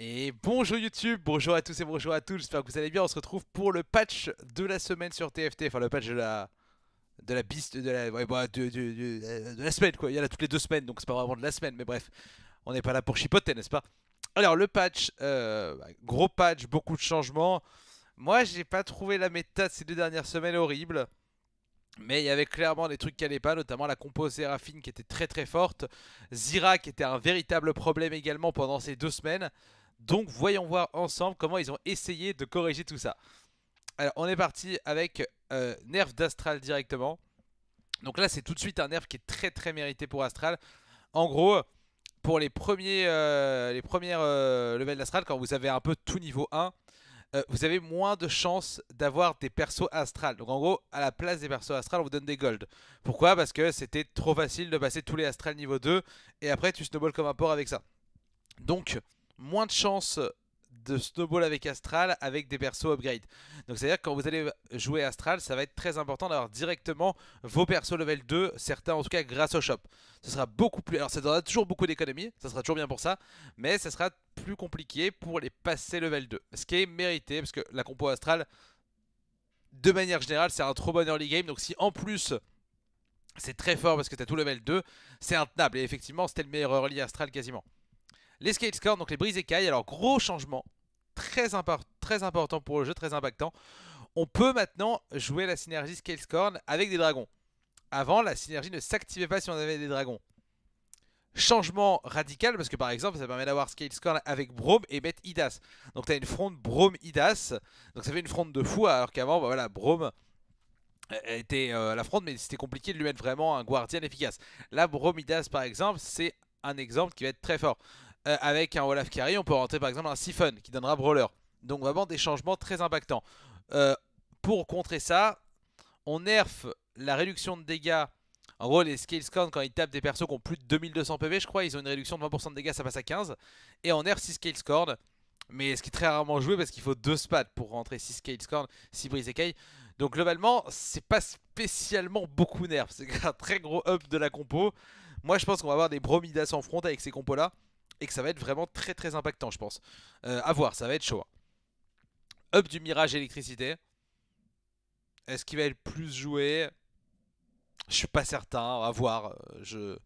Et bonjour YouTube, bonjour à tous et bonjour à tous, j'espère que vous allez bien, on se retrouve pour le patch de la semaine sur TFT, enfin le patch de la... De la biste... de la, bah, de, la semaine quoi, il y en a toutes les deux semaines donc c'est pas vraiment de la semaine mais bref, on n'est pas là pour chipoter n'est-ce pas Alors le patch, euh, bah, gros patch, beaucoup de changements, moi j'ai pas trouvé la méta ces deux dernières semaines horrible mais il y avait clairement des trucs qui allaient pas, notamment la compo Zeraphine qui était très très forte, Zira qui était un véritable problème également pendant ces deux semaines. Donc voyons voir ensemble comment ils ont essayé de corriger tout ça. Alors on est parti avec euh, nerf d'Astral directement. Donc là c'est tout de suite un nerf qui est très très mérité pour Astral. En gros, pour les premiers euh, les premières euh, levels d'Astral, quand vous avez un peu tout niveau 1, vous avez moins de chances d'avoir des persos Astral. Donc en gros, à la place des persos Astral, on vous donne des golds. Pourquoi Parce que c'était trop facile de passer tous les Astral niveau 2 et après tu snowball comme un porc avec ça. Donc moins de chances de snowball avec Astral avec des persos upgrade. Donc c'est à dire que quand vous allez jouer Astral, ça va être très important d'avoir directement vos persos level 2, certains en tout cas grâce au shop. Ce sera beaucoup plus... Alors ça donnera toujours beaucoup d'économies, ça sera toujours bien pour ça, mais ça sera plus compliqué pour les passer level 2. Ce qui est mérité, parce que la compo Astral, de manière générale, c'est un trop bon early game, donc si en plus... C'est très fort parce que t'as tout level 2, c'est intenable. Et effectivement, c'était le meilleur early astral quasiment. Les scalescorn, donc les brises écailles. Alors, gros changement, très, important pour le jeu, très impactant. On peut maintenant jouer la synergie Scale Scorn avec des dragons. Avant, la synergie ne s'activait pas si on avait des dragons. Changement radical, parce que par exemple, ça permet d'avoir Scale Scorn avec Brome et mettre Idas. Donc, tu as une fronde Brome-Idas. Donc, ça fait une fronde de fou, alors qu'avant, bah voilà, Brome euh, était euh, la fronde mais c'était compliqué de lui mettre vraiment un Guardian efficace. Là, Braum-Idas, par exemple, c'est un exemple qui va être très fort. Euh, avec un Olaf Carry, on peut rentrer par exemple un Siphon qui donnera Brawler. Donc vraiment des changements très impactants. Euh, pour contrer ça, on nerf la réduction de dégâts. En gros, les Scalescorn, quand ils tapent des persos qui ont plus de 2200 PV, je crois, ils ont une réduction de 20% de dégâts, ça passe à 15. Et on nerf 6 Scalescorn. Mais ce qui est très rarement joué parce qu'il faut deux spats pour rentrer 6 Scalescorn, 6 Brise écailles Donc globalement, c'est pas spécialement beaucoup nerf. C'est un très gros up de la compo. Moi, je pense qu'on va avoir des Bromidas en front avec ces compos-là et que ça va être vraiment très très impactant, je pense. Euh, à voir, ça va être chaud. Hein. Up du Mirage électricité. Est-ce qu'il va être plus joué Je suis pas certain, à voir. Euh, je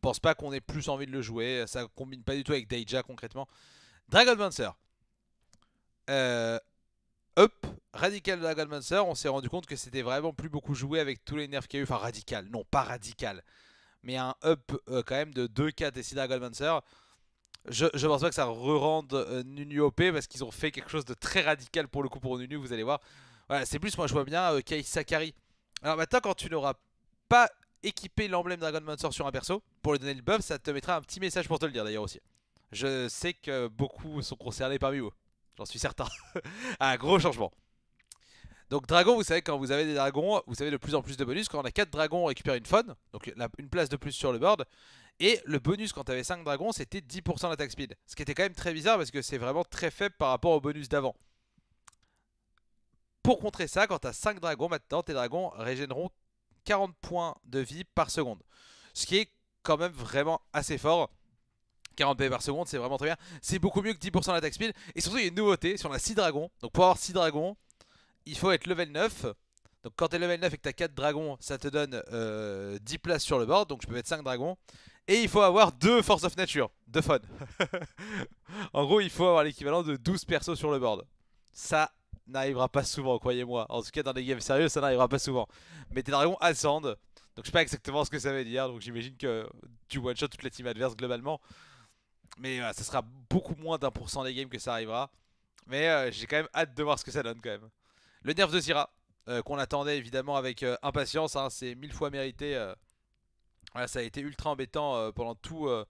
pense pas qu'on ait plus envie de le jouer. Ça combine pas du tout avec Deja concrètement. Dragon euh, up, Radical Dragon Mancer, on s'est rendu compte que c'était vraiment plus beaucoup joué avec tous les nerfs qu'il y a eu. Enfin, Radical, non, pas Radical. Mais un up euh, quand même de 2K 6 Dragon Mancer je, pense pas que ça re-rende euh, Nunu OP parce qu'ils ont fait quelque chose de très radical pour le coup pour Nunu, vous allez voir. Voilà, c'est plus, moi je vois bien euh, Sakari. Alors maintenant, quand tu n'auras pas équipé l'emblème Dragon Monster sur un perso, pour lui donner le buff, ça te mettra un petit message pour te le dire d'ailleurs aussi. Je sais que beaucoup sont concernés parmi vous, j'en suis certain. un gros changement. Donc dragon, vous savez, quand vous avez des dragons, vous avez de plus en plus de bonus. Quand on a 4 dragons, on récupère une faune, donc une place de plus sur le board. Et le bonus quand avais 5 dragons, c'était 10% d'attaque speed. Ce qui était quand même très bizarre parce que c'est vraiment très faible par rapport au bonus d'avant. Pour contrer ça, quand as 5 dragons maintenant, tes dragons régénéreront 40 points de vie par seconde. Ce qui est quand même vraiment assez fort. 40 PV par seconde, c'est vraiment très bien. C'est beaucoup mieux que 10% d'attaque speed. Et surtout, il y a une nouveauté, si on a 6 dragons, donc pour avoir 6 dragons, il faut être level 9. Donc quand t'es level 9 et que t'as 4 dragons, ça te donne 10 euh, places sur le board. Donc je peux mettre 5 dragons. Et il faut avoir deux Force of Nature, deux fun. en gros, il faut avoir l'équivalent de 12 persos sur le board. Ça n'arrivera pas souvent, croyez-moi. En tout cas, dans des games sérieux, ça n'arrivera pas souvent. Mais tes dragons ascendent. Donc je sais pas exactement ce que ça veut dire, donc j'imagine que tu one-shot toute la team adverse globalement. Mais euh, ça sera beaucoup moins d'un pour cent des games que ça arrivera. Mais euh, j'ai quand même hâte de voir ce que ça donne quand même. Le nerf de Zira, euh, qu'on attendait évidemment avec impatience, hein, c'est mille fois mérité ça a été ultra embêtant euh, pendant tout, euh,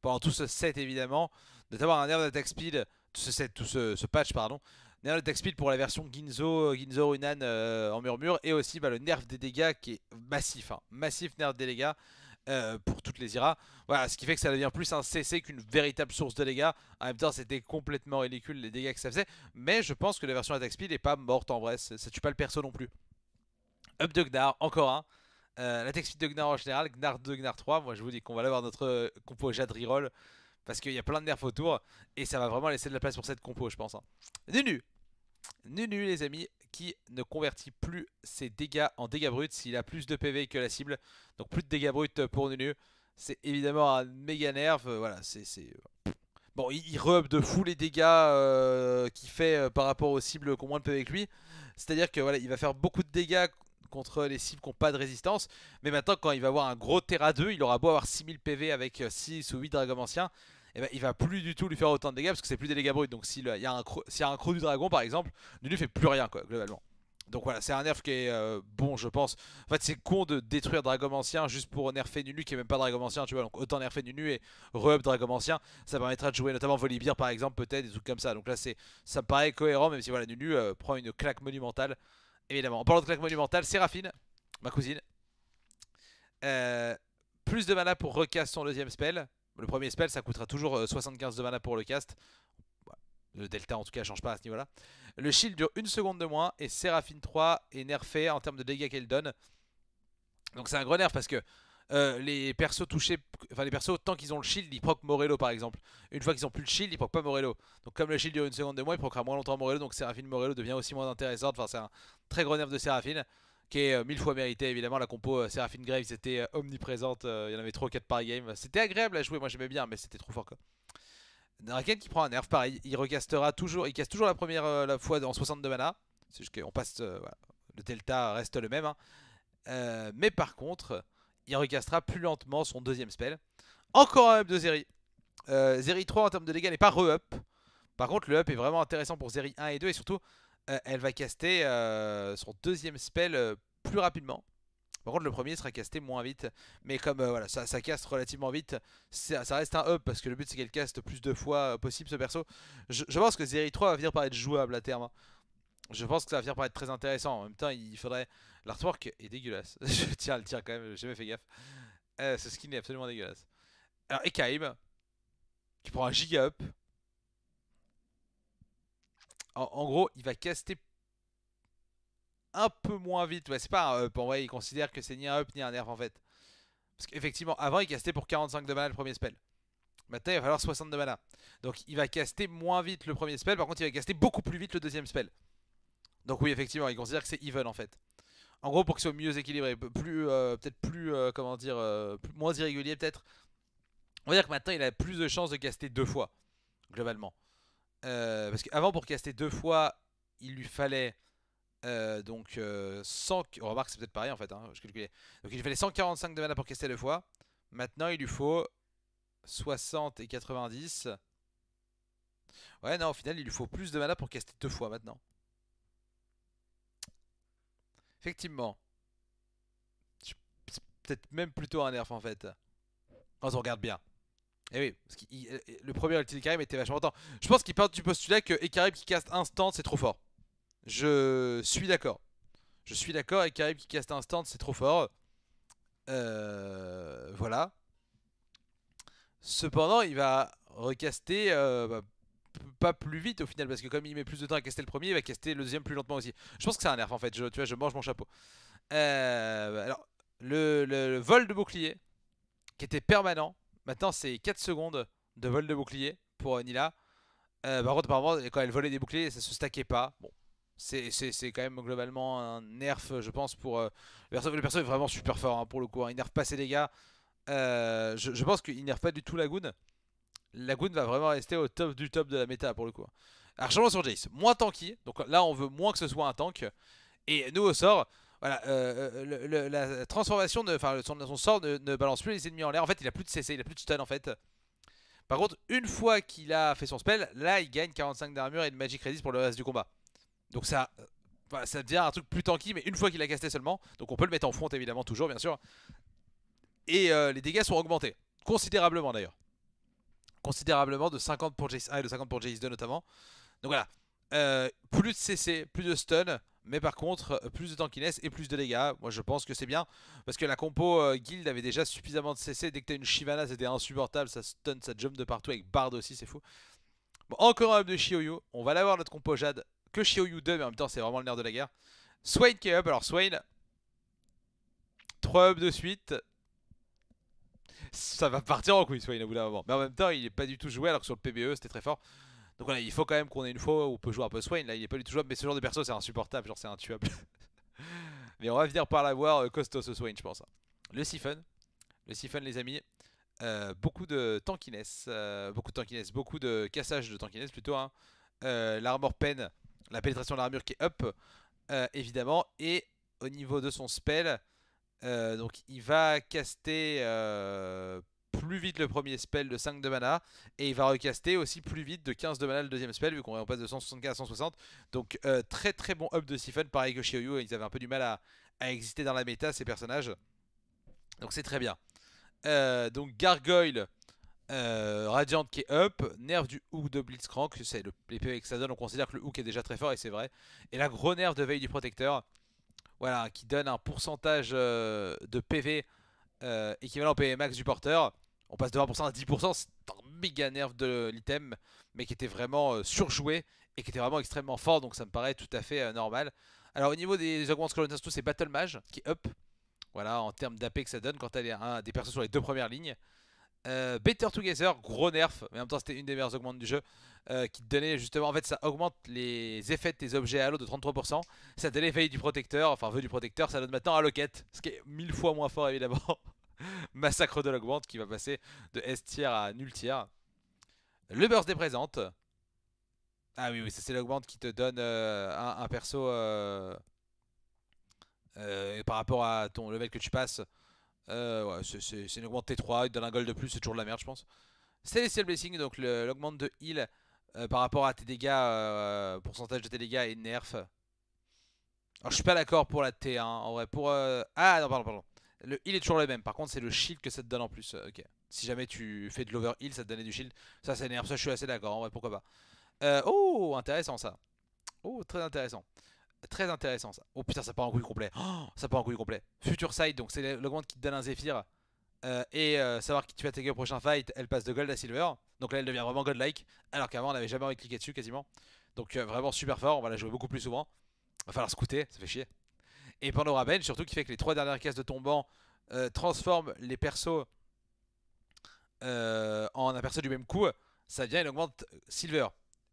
pendant tout ce set évidemment, de un nerf d'attaque speed, tout ce set, tout ce, patch pardon, nerf d'attaque speed pour la version Ginzo, euh, Ginzo Runan en murmure, et aussi bah, le nerf des dégâts qui est massif, hein. massif nerf des dégâts. pour toutes les IRA. Voilà, ce qui fait que ça devient plus un CC qu'une véritable source de dégâts. En même temps, c'était complètement ridicule les dégâts que ça faisait. Mais je pense que la version attack speed n'est pas morte en vrai. Ça tue pas le perso non plus. Up de Gnar, encore un. Euh, la tech de Gnar en général, Gnar 2, Gnar 3, moi je vous dis qu'on va l'avoir notre euh, compo Jade roll parce qu'il y a plein de nerfs autour et ça va vraiment laisser de la place pour cette compo, je pense. Hein. Nunu Nunu, les amis, qui ne convertit plus ses dégâts en dégâts bruts s'il a plus de PV que la cible. Donc plus de dégâts bruts pour Nunu. C'est évidemment un méga nerf. Euh, voilà, c'est. Bon, il, re de fou les dégâts qu'il fait par rapport aux cibles qui ont moins de PV que lui. C'est-à-dire que voilà, il va faire beaucoup de dégâts contre les cibles qui n'ont pas de résistance. Mais maintenant, quand il va avoir un gros Terra 2, il aura beau avoir 6000 PV avec 6 euh, ou 8 dragons anciens, et eh ben, il va plus du tout lui faire autant de dégâts parce que c'est plus des dégâts bruts. Donc s'il y, euh, y, a un croc du dragon par exemple, ne fait plus rien quoi, globalement. Donc voilà, c'est un nerf qui est euh, bon je pense. En fait c'est con de détruire dragon ancien juste pour nerfer Nunu qui est même pas Ancien tu vois. Donc autant nerfer Nunu et re-up ancien ça permettra de jouer notamment Volibear par exemple peut-être, des trucs comme ça. Donc là c'est ça me paraît cohérent même si voilà Nunu prend une claque monumentale évidemment. on parle de claque monumentale, Séraphine, ma cousine. Euh, plus de mana pour recast son deuxième spell. Le premier spell, ça coûtera toujours 75 euh, de mana pour le cast. Bah, le delta en tout cas change pas à ce niveau-là. Le shield dure une seconde de moins et Séraphine 3 est nerfée en termes de dégâts qu'elle donne. Donc c'est un gros nerf parce que euh, les persos touchés, enfin les persos, tant qu'ils ont le shield, ils proc Morello par exemple. Une fois qu'ils ont plus le shield, ils proc pas Morello. Donc comme le shield dure une seconde de moins, il procrament moins longtemps Morello, donc Séraphine Morello devient aussi moins intéressante. Enfin, c'est un très gros nerf de Séraphine qui est euh, mille fois mérité évidemment. La compo euh, Séraphine Graves était euh, omniprésente, il y en avait trop 4 par game. C'était agréable à jouer, moi j'aimais bien, mais c'était trop fort quoi. Draken qui prend un nerf, pareil, il recastera toujours, il casse toujours la première la fois en 62 mana. C'est juste qu'on passe, le delta reste le même. Hein. mais par contre, il recastera plus lentement son deuxième spell. Encore un up de Zeri. Euh, Zeri 3 en termes de dégâts n'est pas re-up. Par contre, le up est vraiment intéressant pour Zeri 1 et 2. Et surtout, euh, elle va caster euh, son deuxième spell plus rapidement. Par contre, le premier sera casté moins vite. Mais comme voilà, ça, ça caste relativement vite, ça, reste un up. Parce que le but, c'est qu'elle caste plus de fois possible ce perso. Je, je, pense que Zeri 3 va venir par être jouable à terme. Hein. Je pense que ça va venir par être très intéressant. En même temps, il faudrait... L'artwork est dégueulasse. je tiens le dire quand même, j'ai jamais fait gaffe. Euh, ce skin est absolument dégueulasse. Alors, Ekaim, tu prends un giga up. En, gros, il va caster un peu moins vite. Ouais, c'est pas un up. En vrai, il considère que c'est ni un up ni un nerf en fait. Parce qu'effectivement, avant, il castait pour 45 de mana le premier spell. Maintenant, il va falloir 60 de mana. Donc, il va caster moins vite le premier spell. Par contre, il va caster beaucoup plus vite le deuxième spell. Donc oui, effectivement, il considère que c'est even en fait. En gros, pour que ce soit mieux équilibré, plus euh, peut-être plus euh, comment dire, euh, moins irrégulier peut-être. On va dire que maintenant il a plus de chances de caster deux fois globalement, parce qu'avant pour caster deux fois, il lui fallait donc 100. On remarque c'est peut-être pareil en fait. Hein, je calculais. Donc il lui fallait 145 de mana pour caster deux fois. Maintenant il lui faut 60 et 90. Ouais non au final il lui faut plus de mana pour caster deux fois maintenant. Effectivement. C'est peut-être même plutôt un nerf en fait. Quand on regarde bien. Eh oui, euh, le premier ulti d'Ekarim était vachement important Je pense qu'il part du postulat que Ekarim qui caste instant, c'est trop fort. Je suis d'accord. Je suis d'accord, Ekarim qui caste instant, c'est trop fort. Euh, voilà. Cependant, il va recaster euh, bah, pas plus vite au final parce que comme il met plus de temps à caster le premier, il va caster le deuxième plus lentement aussi. Je pense que c'est un nerf en fait, je, tu vois, je mange mon chapeau. Euh, alors, le, le, vol de bouclier qui était permanent, maintenant c'est 4 secondes de vol de bouclier pour euh, Nila. Euh, par contre, apparemment, quand elle volait des boucliers, ça se stackait pas. Bon, c'est quand même globalement un nerf, je pense, pour... Euh, le, perso, le, perso, est vraiment super fort hein, pour le coup. Hein. Il nerf pas ses dégâts. je, pense qu'il nerf pas du tout la goon Lagoon va vraiment rester au top du top de la méta pour le coup. Alors changement sur Jace, moins tanky, donc là on veut moins que ce soit un tank. Et nous au sort, voilà, euh, euh, la transformation, de, enfin son, son, sort ne, balance plus les ennemis en l'air. En fait il a plus de CC, il a plus de stun en fait. Par contre une fois qu'il a fait son spell, là il gagne 45 d'armure et de magic resist pour le reste du combat. Donc ça, euh, ça devient un truc plus tanky mais une fois qu'il a casté seulement, donc on peut le mettre en front évidemment toujours bien sûr. Et les dégâts sont augmentés, considérablement d'ailleurs considérablement, de 50 pour Jace 1 et de 50 pour Jace 2 notamment. Donc voilà, euh, plus de CC, plus de stun, mais par contre euh, plus de tankiness et plus de dégâts. Moi je pense que c'est bien, parce que la compo euh, guild avait déjà suffisamment de CC. Dès que t'as une Shivana c'était insupportable, ça stun, ça jump de partout avec Bard aussi, c'est fou. Bon, encore un up de Shioyu, on va l'avoir notre compo Jade, que Shioyu 2, mais en même temps c'est vraiment le nerf de la guerre. Swain qui est up, alors Swain, 3 up de suite, ça va partir en couille, Swain au bout d'un moment. Mais en même temps, il n'est pas du tout joué alors que sur le PBE c'était très fort. Donc voilà, il faut quand même qu'on ait une fois où on peut jouer un peu Swain. Là, il est pas du tout jouable, mais ce genre de perso c'est insupportable, genre c'est intuable. mais on va venir par l'avoir euh, costaud ce Swain, je pense. Le Siphon, le Siphon, les amis. Euh, beaucoup de tankiness, euh, beaucoup de tankiness, beaucoup de cassage de tankiness plutôt. Hein. L'armor pen, la pénétration de l'armure qui est up, évidemment. Et au niveau de son spell, euh, donc il va caster euh, plus vite le premier spell de 5 de mana et il va recaster aussi plus vite de 15 de mana le deuxième spell vu qu'on passe de 164 à 160. Donc euh, très très bon up de Siphon, pareil que et ils avaient un peu du mal à, exister dans la méta ces personnages. Donc c'est très bien. donc Gargoyle, Radiant qui est up, nerf du hook de Blitzcrank, c'est le, les PV que ça donne, on considère que le hook est déjà très fort et c'est vrai. Et la gros nerf de veille du protecteur voilà, qui donne un pourcentage euh, de PV euh, équivalent au PV max du porteur. On passe de 20% à 10%, c'est un méga nerf de l'item, mais qui était vraiment euh, surjoué et qui était vraiment extrêmement fort, donc ça me paraît tout à fait normal. Alors au niveau des augmentes que c'est Battle qui est up, voilà, en termes d'AP que ça donne quand t'as un des personnes sur les deux premières lignes. Better Together, gros nerf, mais en même temps c'était une des meilleures augmentes du jeu. Euh, qui te donnait justement, en fait ça augmente les effets de tes objets à l'eau de 33%, ça donnait veille du protecteur, enfin veut du protecteur, ça donne maintenant à loquette, ce qui est mille fois moins fort évidemment. Massacre de l'augmente qui va passer de S tier à nul tier. Le burst des présentes. Ah oui, oui, c'est l'augmente qui te donne euh, un, perso euh, par rapport à ton level que tu passes. c'est une augmente T3, il te donne un gold de plus, c'est toujours de la merde, je pense. Celestial Blessing, donc l'augmente de heal euh, par rapport à tes dégâts, euh, pourcentage de tes dégâts et nerf. Alors je suis pas d'accord pour la T1 hein. en vrai. Pour, euh, Ah non, pardon, pardon. Le heal est toujours le même, par contre c'est le shield que ça te donne en plus. ok. Si jamais tu fais de l'over heal, ça te donnait du shield. Ça, c'est nerf, ça je suis assez d'accord en vrai, pourquoi pas. oh, intéressant ça. Oh, très intéressant. Très intéressant ça. Oh putain, ça part en couille complet. Oh, ça part en couille complet. Future side donc c'est l'augmente qui te donne un Zephyr. Euh, et euh, savoir qui tu vas attaquer au prochain fight, elle passe de gold à silver. Donc là, elle devient vraiment godlike. Alors qu'avant, on n'avait jamais envie de cliquer dessus quasiment. Donc euh, vraiment super fort. On va la jouer beaucoup plus souvent. Va falloir scouter, ça fait chier. Et pendant Raben surtout qui fait que les trois dernières cases de tombant banc transforment les persos en un perso du même coup. Ça vient, il augmente silver.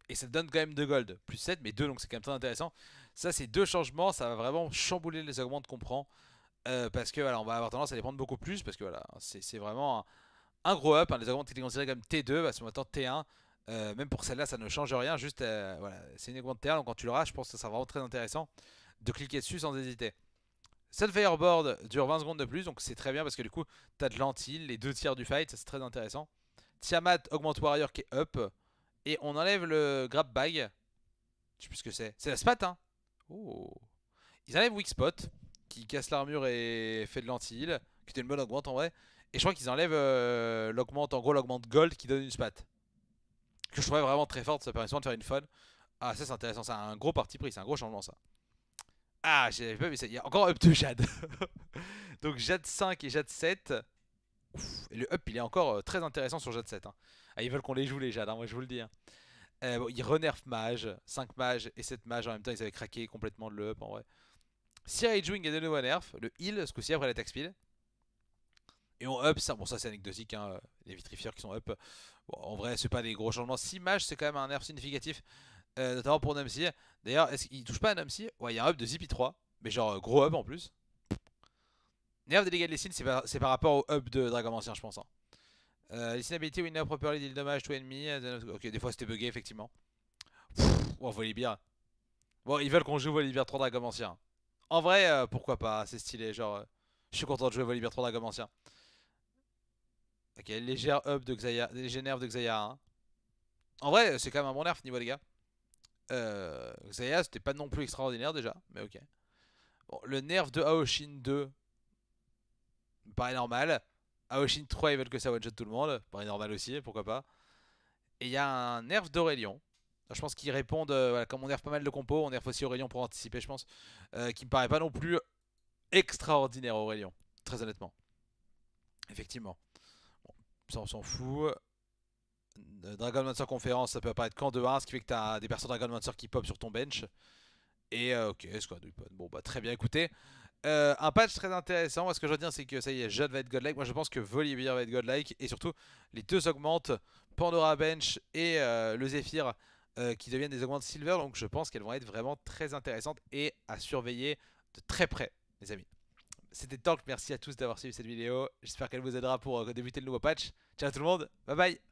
Et ça donne quand même 2 gold. Plus 7, mais 2, donc c'est quand même très intéressant. Ça, c'est deux changements. Ça va vraiment chambouler les augmentes qu'on prend. Euh, parce que voilà, on va avoir tendance à les prendre beaucoup plus parce que voilà, c'est vraiment un, gros up. Hein, les augmentes considérés comme T2, ce moment-là, T1. même pour celle-là, ça ne change rien. Juste, euh, voilà, c'est une augmente T1. Donc quand tu l'auras, je pense que ça sera vraiment très intéressant de cliquer dessus sans hésiter. Cette Fireboard dure 20 secondes de plus, donc c'est très bien parce que du coup, t'as de lentilles les deux tiers du fight, c'est très intéressant. Tiamat augmente Warrior qui est up. Et on enlève le grab bag. Je sais plus ce que c'est. C'est la spat, hein. Oh. Ils enlèvent Wixpot qui casse l'armure et fait de lanti qui était une bonne augmente en vrai. Et je crois qu'ils enlèvent euh, l'augmente, en gros l'augmente gold qui donne une spat. Que je trouvais vraiment très forte, ça permet souvent de faire une fun. Ah ça c'est intéressant, c'est un gros parti pris, c'est un gros changement ça. Ah j'avais pas vu il y a encore up de Jade. Donc Jade 5 et Jade 7. le up il est encore euh, très intéressant sur Jade 7. Hein. Ah, ils veulent qu'on les joue les Jade, hein, moi je vous le dis. Hein. Euh, ils renerfent mage, 5 mage et 7 mage en même temps, ils avaient craqué complètement le up en vrai. Si Wing est de nouveau nerf, le heal ce coup-ci après l'attaque speed. Et on up ça, bon ça c'est anecdotique, hein, les vitrifieurs qui sont up. en vrai c'est pas des gros changements. si mage c'est quand même un nerf significatif, euh, notamment pour Namsi D'ailleurs, est-ce qu'il touche pas à Ouais, il y a un up de Zippy 3, mais genre euh, gros up en plus. Nerf des dégâts de Lessine, c'est par, rapport au up de Dragon Ancien je pense. Hein. Euh, ability winner properly deal damage to enemy. Ok, des fois c'était bugué effectivement. Pfff, oh, Volibear. Bon, ils veulent qu'on joue Volibear 3 Dragon Ancien. En vrai, euh, pourquoi pas, hein, c'est stylé, genre, euh, je suis content de jouer Volibear 3 Dragon Ancien. Ok, légère up de Xayah, léger nerf de Xayah hein. En vrai, c'est quand même un bon nerf niveau les gars. Euh, Xayah, c'était pas non plus extraordinaire déjà, mais ok. Bon, le nerf de Aoshin 2 paraît normal. Aoshin 3, ils veulent que ça one-shot tout le monde, paraît normal aussi, pourquoi pas. Et il y a un nerf d'Aurélion euh, je pense qu'ils répondent, euh, comme on nerf pas mal de compos, on nerf aussi Aurélien pour anticiper, je pense, euh, qui me paraît pas non plus extraordinaire Aurélien, très honnêtement. Effectivement. Bon, ça, on s'en fout. Dragon Monster conférence, ça peut apparaître qu'en de 1 ce qui fait que tu as des personnes Dragon Monster qui pop sur ton bench. Et ok, Squad Bon, bah très bien, écoutez. un patch très intéressant. Moi, ce que je veux dire c'est que ça y est, Jade va être godlike. Moi, je pense que Volibear va être godlike. Et surtout, les deux augmentent. Pandora Bench et le Zephyr euh, qui deviennent des augmentes silver. Donc je pense qu'elles vont être vraiment très intéressantes et à surveiller de très près, les amis. C'était Tank, merci à tous d'avoir suivi cette vidéo. J'espère qu'elle vous aidera pour euh, débuter le nouveau patch. Ciao tout le monde, bye bye